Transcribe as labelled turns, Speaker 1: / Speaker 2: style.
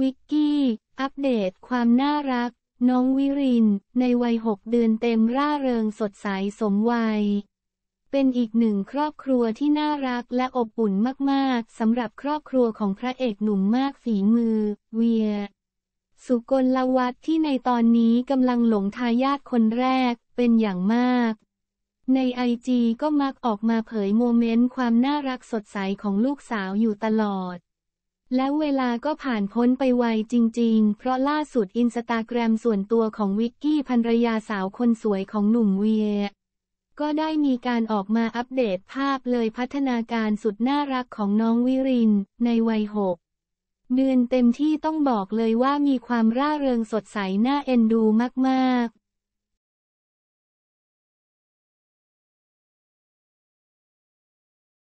Speaker 1: วิกกี้อัปเดตความน่ารัก น้องวิรินในวัยหกเดือนเต็มร่าเริงสดใสสมวัย เป็นอีกหนึ่งครอบครัวที่น่ารักและอบอุ่นมากๆ สำหรับครอบครัวของพระเอกหนุ่มมากฝีมือเวีย สุกลลวัฒที่ในตอนนี้กำลังหลงทายาทคนแรกเป็นอย่างมาก ในไอจีก็มักออกมาเผยโมเมนต์ความน่ารักสดใสของลูกสาวอยู่ตลอดแล้วเวลาก็ผ่านพ้นไปไวจริงๆ เพราะล่าสุดอินสตาแกรมส่วนตัวของวิกกี้ภรรยาสาวคนสวยของหนุ่มเวียก็ได้มีการออกมาอัปเดตภาพเลยพัฒนาการสุดน่ารักของน้องวิรินในวัยหกเดือนเต็มที่ต้องบอกเลยว่ามีความร่าเริงสดใสน่าเอ็นดูมากๆ